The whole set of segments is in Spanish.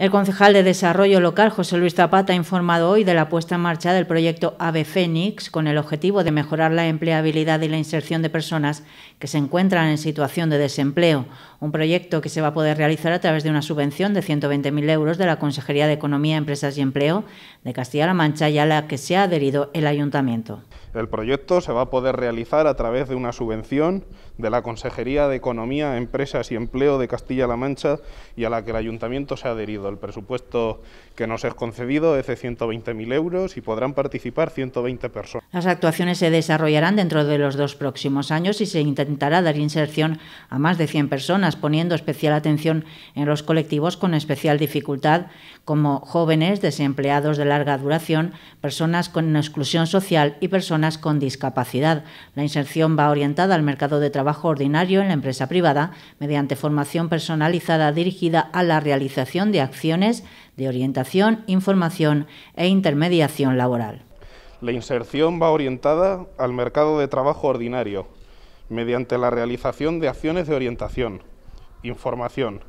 El concejal de Desarrollo Local, José Luis Zapata, ha informado hoy de la puesta en marcha del proyecto AVE Fénix con el objetivo de mejorar la empleabilidad y la inserción de personas que se encuentran en situación de desempleo. Un proyecto que se va a poder realizar a través de una subvención de 120.000 euros de la Consejería de Economía, Empresas y Empleo de Castilla-La Mancha y a la que se ha adherido el Ayuntamiento. El proyecto se va a poder realizar a través de una subvención de la Consejería de Economía, Empresas y Empleo de Castilla-La Mancha y a la que el Ayuntamiento se ha adherido. El presupuesto que nos es concedido es de 120.000 euros y podrán participar 120 personas. Las actuaciones se desarrollarán dentro de los dos próximos años y se intentará dar inserción a más de 100 personas, poniendo especial atención en los colectivos con especial dificultad, como jóvenes, desempleados de larga duración, personas con exclusión social y personas con discapacidad. La inserción va orientada al mercado de trabajo ordinario en la empresa privada mediante formación personalizada dirigida a la realización de acciones de orientación, información e intermediación laboral. La inserción va orientada al mercado de trabajo ordinario, mediante la realización de acciones de orientación, información,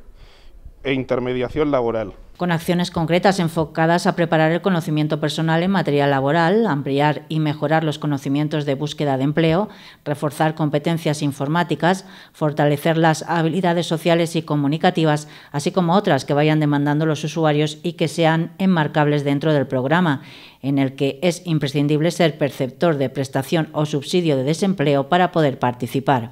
e intermediación laboral. Con acciones concretas enfocadas a preparar el conocimiento personal en materia laboral, ampliar y mejorar los conocimientos de búsqueda de empleo, reforzar competencias informáticas, fortalecer las habilidades sociales y comunicativas, así como otras que vayan demandando los usuarios y que sean enmarcables dentro del programa, en el que es imprescindible ser perceptor de prestación o subsidio de desempleo para poder participar.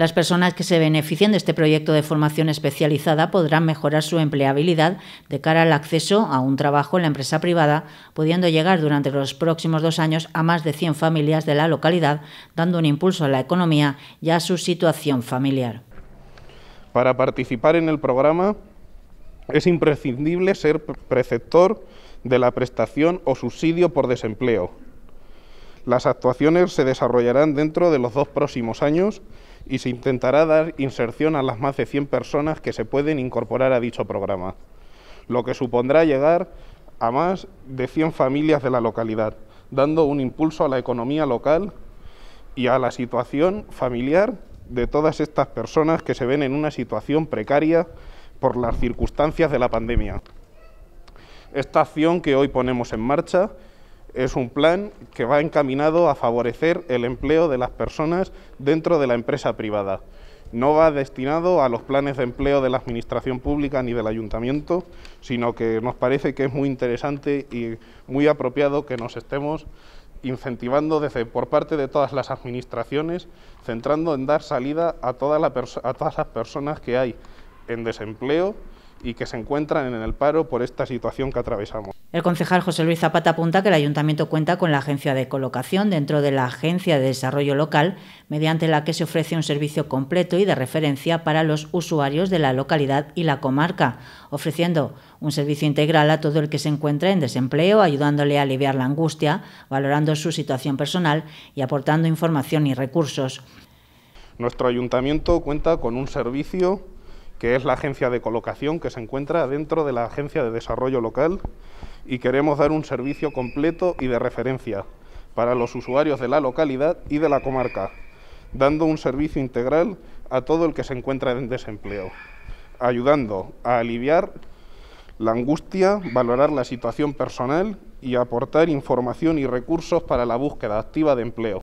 Las personas que se beneficien de este proyecto de formación especializada podrán mejorar su empleabilidad de cara al acceso a un trabajo en la empresa privada, pudiendo llegar durante los próximos dos años a más de 100 familias de la localidad, dando un impulso a la economía y a su situación familiar. Para participar en el programa es imprescindible ser preceptor de la prestación o subsidio por desempleo. Las actuaciones se desarrollarán dentro de los dos próximos años y se intentará dar inserción a las más de 100 personas que se pueden incorporar a dicho programa, lo que supondrá llegar a más de 100 familias de la localidad, dando un impulso a la economía local y a la situación familiar de todas estas personas que se ven en una situación precaria por las circunstancias de la pandemia. Esta acción que hoy ponemos en marcha es un plan que va encaminado a favorecer el empleo de las personas dentro de la empresa privada. No va destinado a los planes de empleo de la Administración Pública ni del Ayuntamiento, sino que nos parece que es muy interesante y muy apropiado que nos estemos incentivando desde por parte de todas las administraciones, centrando en dar salida a, a todas las personas que hay en desempleo y que se encuentran en el paro por esta situación que atravesamos. El concejal José Luis Zapata apunta que el ayuntamiento cuenta con la agencia de colocación dentro de la Agencia de Desarrollo Local, mediante la que se ofrece un servicio completo y de referencia para los usuarios de la localidad y la comarca, ofreciendo un servicio integral a todo el que se encuentra en desempleo, ayudándole a aliviar la angustia, valorando su situación personal y aportando información y recursos. Nuestro ayuntamiento cuenta con un servicio que es la agencia de colocación que se encuentra dentro de la Agencia de Desarrollo Local y queremos dar un servicio completo y de referencia para los usuarios de la localidad y de la comarca, dando un servicio integral a todo el que se encuentra en desempleo, ayudando a aliviar la angustia, valorar la situación personal y aportar información y recursos para la búsqueda activa de empleo.